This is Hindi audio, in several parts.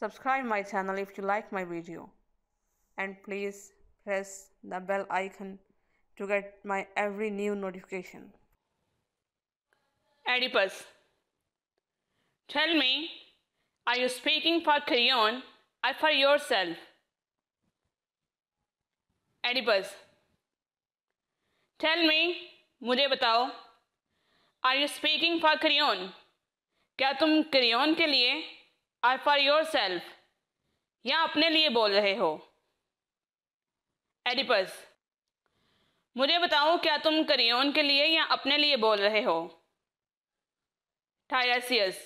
Subscribe my channel if you like my video and please press the bell icon to get my every new notification. Oedipus Tell me, are you speaking for Creon or for yourself? Oedipus Tell me, mujhe batao are you speaking for Creon क्या तुम क्रियोन के लिए आर फॉर योर सेल्फ या अपने लिए बोल रहे हो एडिपस मुझे बताओ क्या तुम करियोन के लिए या अपने लिए बोल रहे हो Tiresias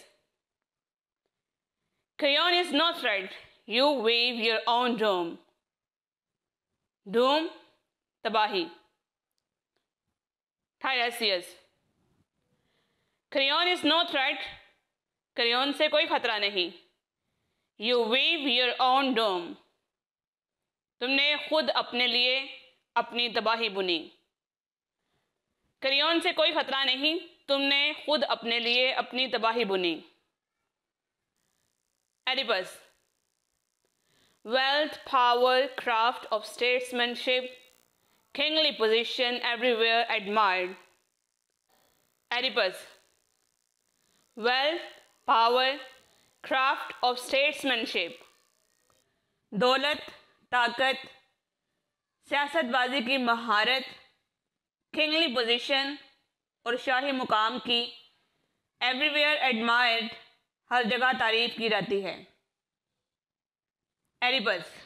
Creon is not right you weave your own doom doom तबाही Tiresias Creon is not right Creon से कोई खतरा नहीं you weave your own doom तुमने खुद अपने लिए अपनी तबाही बुनी करियोन से कोई खतरा नहीं तुमने खुद अपने लिए अपनी तबाही बुनी Oedipus wealth power craft of statesmanship kingly position everywhere admired Oedipus wealth power craft of statesmanship दौलत ताकत सियासतबाजी की महारत किंगली पोजीशन और शाही मुकाम की एवरीवेयर एडमायर्ड हर जगह तारीफ की जाती है एरिबस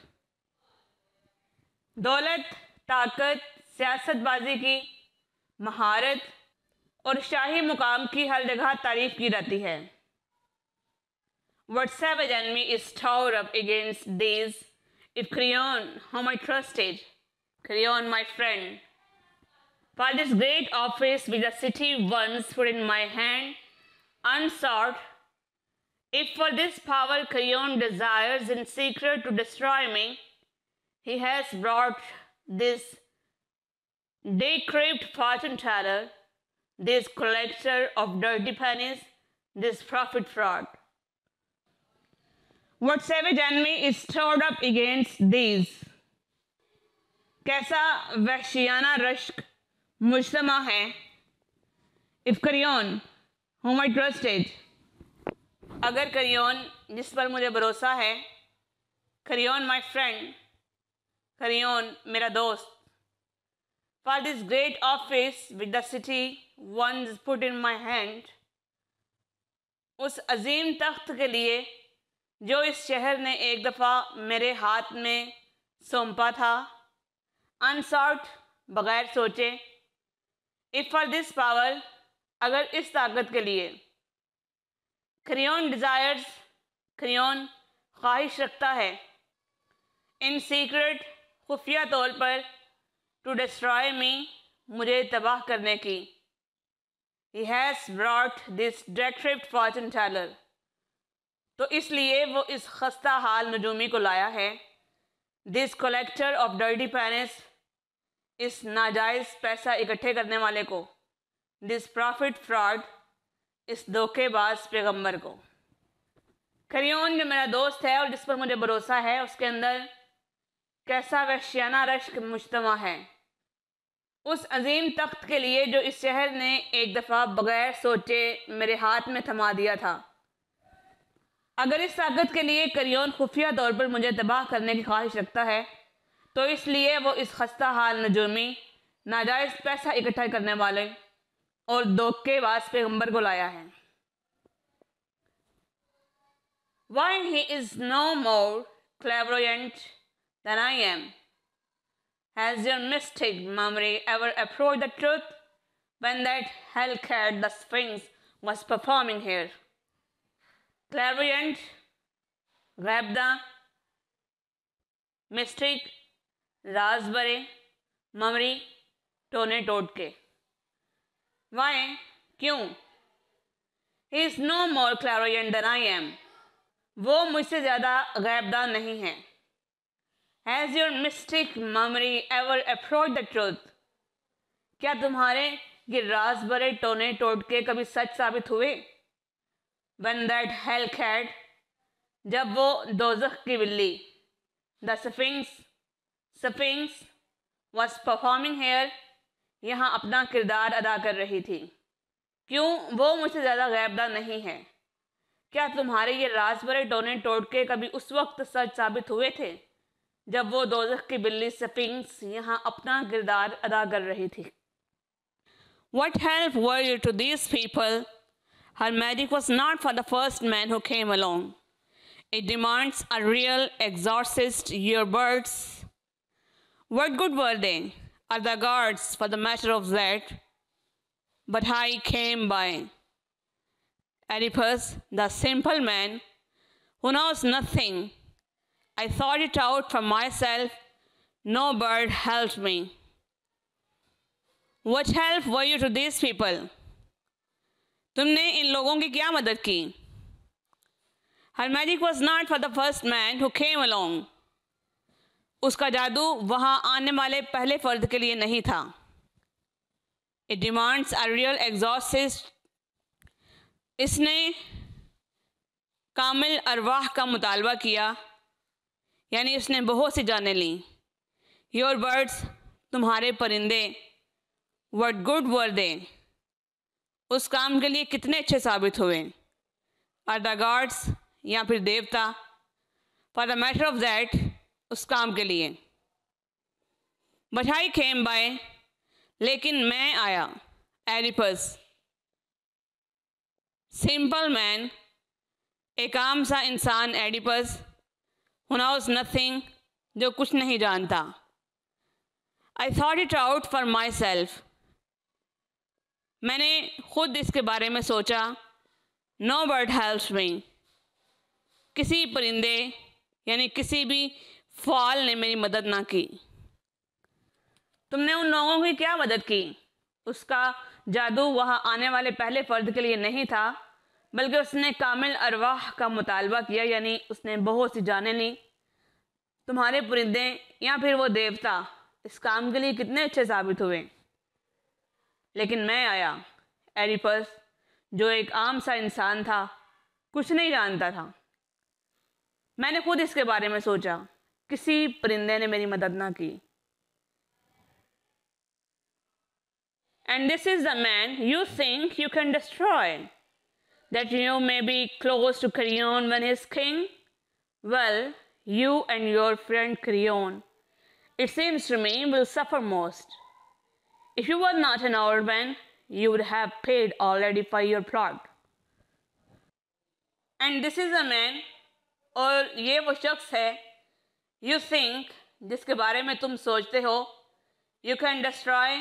दौलत ताकत सियासतबाजी की महारत और शाही मुकाम की हर जगह तारीफ की जाती है Whatsoever in enemy is stored up against these, if Creon, whom I trusted, Creon, my friend, for this great office which the city once put in my hand, unsought, if for this power Creon desires in secret to destroy me, he has brought this decrepit fortune teller, this collector of dirty pennies, this profit fraud. Savage enemy is stirred up against these कैसा वहशियाना रश्क मुजतमा है इफ करियन होम आई ट्रस्टेड अगर करियन जिस पर मुझे भरोसा है करियन माई फ्रेंड करियन मेरा दोस्त for this great office with the city won put in my hand उस अजीम तख्त के लिए जो इस शहर ने एक दफ़ा मेरे हाथ में सौंपा था अनसॉट बगैर सोचे इफ़ फॉर दिस पावर अगर इस ताकत के लिए क्रियोन डिज़ायर्स क्रियोन ख्वाहिश रखता है इन सीक्रेट खुफिया तौर पर टू डिस्ट्रॉय मी मुझे तबाह करने की he has brought this decrepit fortune teller तो इसलिए वो इस खस्ता हाल नजूमी को लाया है this collector of dirty pennies इस नाजायज़ पैसा इकट्ठे करने वाले को दिस प्रॉफिट फ्रॉड इस धोखेबाज पैगम्बर को करियोन जो मेरा दोस्त है और जिस पर मुझे भरोसा है उसके अंदर कैसा वैश्याना रश्क मुशतमा है उस अजीम तख्त के लिए जो इस शहर ने एक दफ़ा बगैर सोचे मेरे हाथ में थमा दिया था अगर इस ताकत के लिए करियोन खुफिया तौर पर मुझे तबाह करने की ख्वाहिश रखता है तो इसलिए वो इस खस्ता हाल नजूमी नाजायज पैसा इकट्ठा करने वाले और धोखे वास पैगम्बर को लाया है why he is no more clairvoyant than I am has your mystic mummery ever approach the truth when that hellcat the Sphinx was performing here clairvoyant, Rabda, mystic राजबरे ममरी टोने टोटके वाई क्यों he is no more clairvoyant than I am वो मुझसे ज़्यादा गैबदा नहीं है has your mystic mummery ever approach the truth क्या तुम्हारे ये राज भरे टोने टोटके कभी सच साबित हुए वन दैट हेल कैट जब वो दोजख की बिल्ली the Sphinx Sphinx was performing here यहाँ अपना किरदार अदा कर रही थी क्यों वो मुझसे ज़्यादा गैबदा नहीं है क्या तुम्हारे ये राज भरे टोने टोटके कभी उस वक्त सच साबित हुए थे जब वो दोजख की बिल्ली सफिंग्स यहाँ अपना किरदार अदा कर रही थी what help were you to this people Her magic was not for the first man who came along. It demands a real exorcist, your birds. What good were they, Are the guards, for the matter of that? But I came by. Oedipus, the simple man, who knows nothing. I thought it out for myself. No bird helped me. What help were you to these people? तुमने इन लोगों की क्या मदद की her magic was not for the first man who came along उसका जादू वहाँ आने वाले पहले फर्द के लिए नहीं था it demands a real exorcist इसने कामिल अरवाह का मुतालबा किया यानी उसने बहुत सी जानें ली योर बर्ड्स तुम्हारे परिंदे वट गुड वर उस काम के लिए कितने अच्छे साबित हुए आर द गॉड्स या फिर देवता for the matter of that उस काम के लिए बठाई खेम बाय लेकिन मैं आया एरिपस सिंपल मैन एक आम सा इंसान एडिपस हुनाउस नथिंग जो कुछ नहीं जानता I thought it out for myself मैंने खुद इसके बारे में सोचा नो बर्ड हेल्प में किसी परिंदे यानी किसी भी फॉल ने मेरी मदद ना की तुमने उन लोगों की क्या मदद की उसका जादू वहाँ आने वाले पहले फ़र्द के लिए नहीं था बल्कि उसने कामिल अरवाह का मुतालबा किया यानी उसने बहुत सी जाने ली तुम्हारे परिंदे या फिर वो देवता इस काम के लिए कितने अच्छे साबित हुए लेकिन मैं आया एरिपस जो एक आम सा इंसान था कुछ नहीं जानता था मैंने खुद इसके बारे में सोचा किसी परिंदे ने मेरी मदद ना की and this is the man you think you can destroy that you may be close to Creon when is king well you and your friend Creon. It seems to me will suffer most If you were not an old man, you would have paid already for your plot. And this is a man, और ये वो शख्स है यू थिंक जिसके बारे में तुम सोचते हो यू कैन डिस्ट्रॉय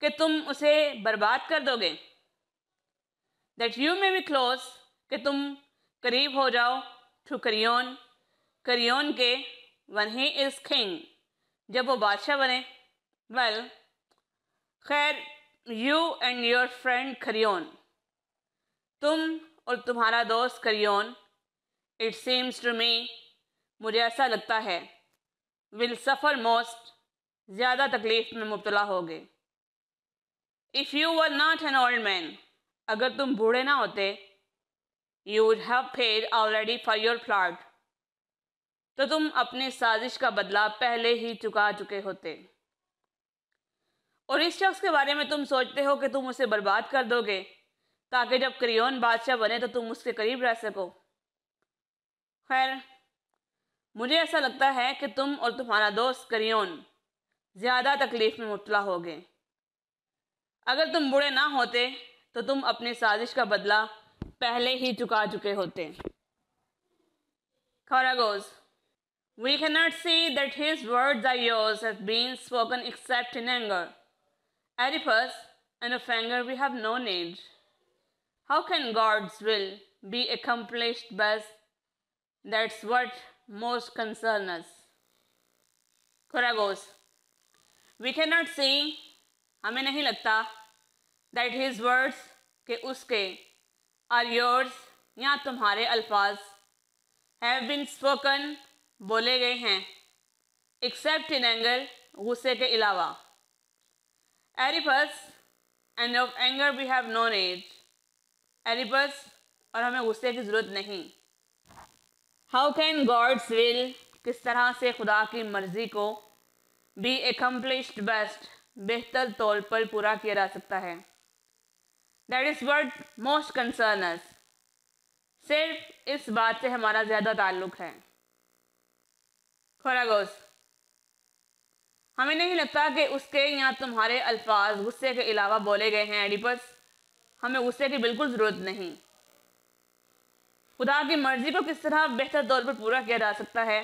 कि तुम उसे बर्बाद कर दोगे that you may be close कि तुम करीब हो जाओ टू करियोन करियोन के वन ही इज़ किंग जब वो बादशाह बने वेल well, खैर you and your friend Creon तुम और तुम्हारा दोस्त Creon it seems to me मुझे ऐसा लगता है विल सफ़र मोस्ट ज़्यादा तकलीफ़ में मुबतला गए if you were not an old man अगर तुम बूढ़े ना होते you would have paid already for your plot तो तुम अपने साजिश का बदला पहले ही चुका चुके होते और इस शख्स के बारे में तुम सोचते हो कि तुम उसे बर्बाद कर दोगे ताकि जब क्रियोन बादशाह बने तो तुम उसके करीब रह सको खैर मुझे ऐसा लगता है कि तुम और तुम्हारा दोस्त करियोन ज़्यादा तकलीफ़ में मुबला हो गए अगर तुम बुरे ना होते तो तुम अपनी साजिश का बदला पहले ही चुका चुके होते खरागोज़ we cannot see that his words or yours have been spoken except in anger Oedipus and Ophanger, we have no need. How can God's will be accomplished best? That's what most concern us. Koragos. We cannot see, हमें नहीं लगता that his words के उसके are yours या तुम्हारे अल्फाज have been spoken बोले गए हैं except in anger गुस्से के अलावा Oedipus and of anger we have no एज एरिपस और हमें गुस्से की ज़रूरत नहीं हाउ कैन गॉड्स विल किस तरह से खुदा की मर्ज़ी को बी एकम्पलिश्ड बेस्ट बेहतर तौर पर पूरा किया जा सकता है that is word most concerns सिर्फ इस बात से हमारा ज़्यादा ताल्लुक है खोरागोस हमें नहीं लगता कि उसके या तुम्हारे अल्फाज गुस्से के अलावा बोले गए हैं एडिपस हमें गुस्से की बिल्कुल ज़रूरत नहीं खुदा की मर्ज़ी को किस तरह बेहतर तौर पर पूरा किया जा सकता है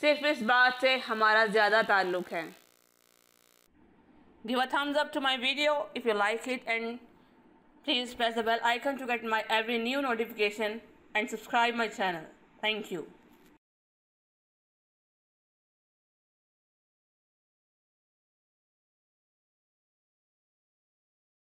सिर्फ इस बात से हमारा ज़्यादा ताल्लुक है Give a thumbs up to my video if you like it and please press the bell icon to get my every new notification and subscribe my channel. Thank you.